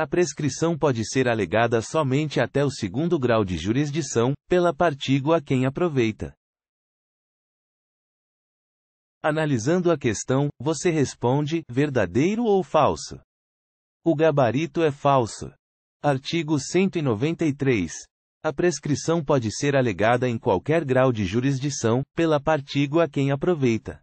A prescrição pode ser alegada somente até o segundo grau de jurisdição, pela partigo a quem aproveita. Analisando a questão, você responde: verdadeiro ou falso? O gabarito é falso. Artigo 193. A prescrição pode ser alegada em qualquer grau de jurisdição, pela partigo a quem aproveita.